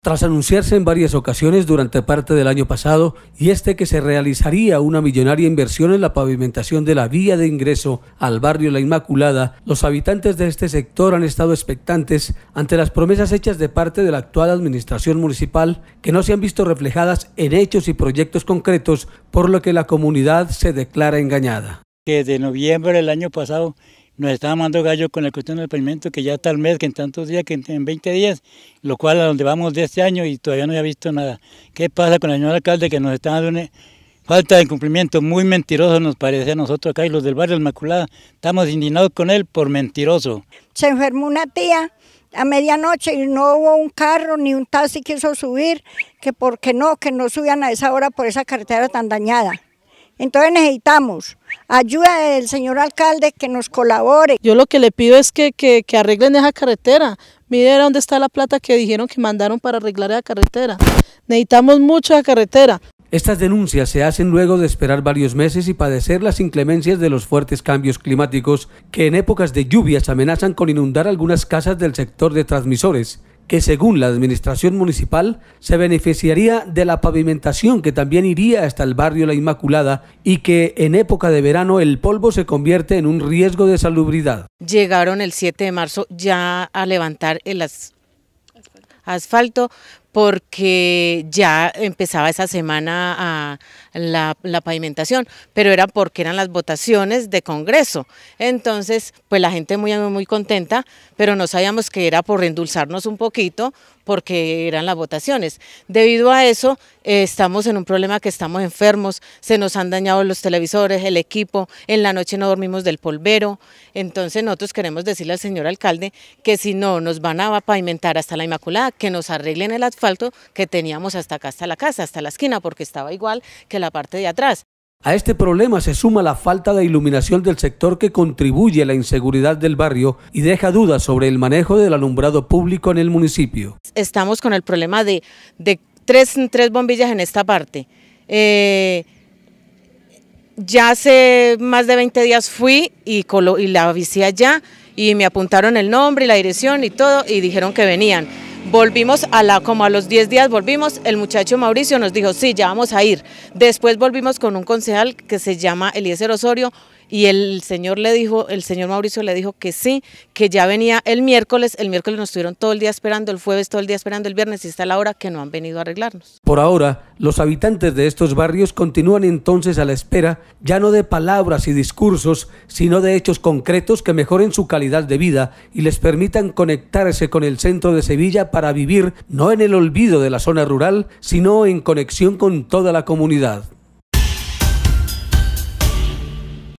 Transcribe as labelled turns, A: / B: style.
A: Tras anunciarse en varias ocasiones durante parte del año pasado y este que se realizaría una millonaria inversión en la pavimentación de la vía de ingreso al barrio La Inmaculada, los habitantes de este sector han estado expectantes ante las promesas hechas de parte de la actual administración municipal que no se han visto reflejadas en hechos y proyectos concretos, por lo que la comunidad se declara engañada.
B: Que de noviembre del año pasado nos estaba mandando gallo con la cuestión del pavimento que ya está el mes, que en tantos días, que en 20 días, lo cual a donde vamos de este año y todavía no había visto nada. ¿Qué pasa con el señor alcalde que nos está dando una falta de cumplimiento? Muy mentiroso nos parece a nosotros acá y los del barrio Inmaculada. Estamos indignados con él por mentiroso. Se enfermó una tía a medianoche y no hubo un carro ni un taxi que quiso subir, que por qué no, que no subían a esa hora por esa carretera tan dañada. Entonces necesitamos ayuda del señor alcalde que nos colabore. Yo lo que le pido es que, que, arreglen esa carretera.
C: Mire dónde está la plata que dijeron que mandaron para arreglar esa carretera. Necesitamos mucha carretera.
A: Estas denuncias se hacen luego de esperar varios meses y padecer las inclemencias de los fuertes cambios climáticos que en épocas de lluvias amenazan con inundar algunas casas del sector de transmisores, que según la administración municipal se beneficiaría de la pavimentación que también iría hasta el barrio La Inmaculada y que en época de verano el polvo se convierte en un riesgo de salubridad.
C: Llegaron el 7 de marzo ya a levantar el asfalto porque ya empezaba esa semana la, pavimentación, pero era porque eran las votaciones de Congreso. Entonces, pues la gente muy, muy contenta, pero no sabíamos que era por endulzarnos un poquito, porque eran las votaciones. Debido a eso, eh, estamos en un problema que estamos enfermos, se nos han dañado los televisores, el equipo, en la noche no dormimos del polvero, entonces nosotros queremos decirle al señor alcalde que si no nos van a pavimentar hasta la Inmaculada, que nos arreglen el asfalto que teníamos hasta acá, hasta la casa, hasta la esquina, porque estaba igual que la parte de atrás.
A: A este problema se suma la falta de iluminación del sector que contribuye a la inseguridad del barrio y deja dudas sobre el manejo del alumbrado público en el municipio.
C: Estamos con el problema de, tres, bombillas en esta parte. Eh, ya hace más de 20 días fui y, y la avisé allá y me apuntaron el nombre y la dirección y todo y dijeron que venían Volvimos a la, como a los 10 días volvimos, el muchacho Mauricio nos dijo, sí, ya vamos a ir. Después volvimos con un concejal que se llama Eliezer Osorio, y el señor le dijo, el señor Mauricio le dijo que sí, que ya venía el miércoles, el miércoles nos estuvieron todo el día esperando, el jueves todo el día esperando, el viernes y está la hora que no han venido a arreglarnos.
A: Por ahora, los habitantes de estos barrios continúan entonces a la espera, ya no de palabras y discursos, sino de hechos concretos que mejoren su calidad de vida y les permitan conectarse con el centro de Sevilla para vivir no en el olvido de la zona rural, sino en conexión con toda la comunidad.